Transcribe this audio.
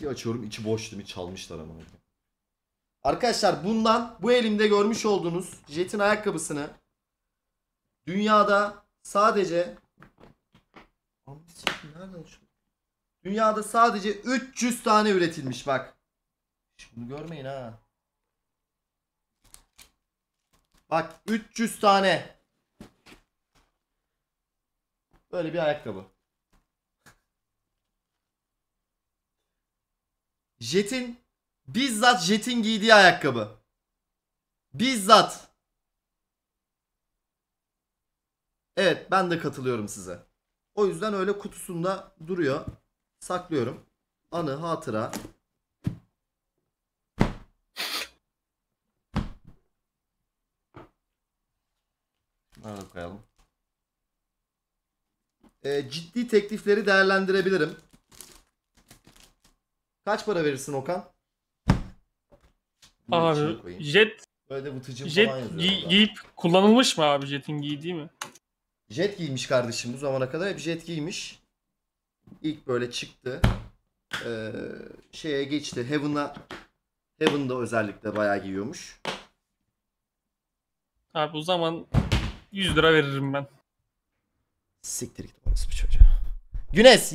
Bir açıyorum içi boştu mi çalmışlar ama. Arkadaşlar bundan bu elimde görmüş olduğunuz Jet'in ayakkabısını dünyada sadece Dünyada sadece 300 tane üretilmiş bak. Bunu görmeyin ha. Bak 300 tane. Böyle bir ayakkabı. Jet'in bizzat Jet'in giydiği ayakkabı. Bizzat. Evet ben de katılıyorum size. O yüzden öyle kutusunda duruyor. Saklıyorum. Anı, hatıra. Nerede koyalım? Ee, ciddi teklifleri değerlendirebilirim. Kaç para verirsin Okan? Abi jet Böyle vıtıcım jet yazıyor. gi- orada. giyip kullanılmış mı abi jetin giydiği mi? Jet giymiş kardeşim bu zamana kadar hep jet giymiş. İlk böyle çıktı. Ee, şeye geçti. Heaven'a Heaven'da özellikle bayağı giyiyormuş. Abi o zaman 100 lira veririm ben. Siktir git orası bu çocuğa. Güneş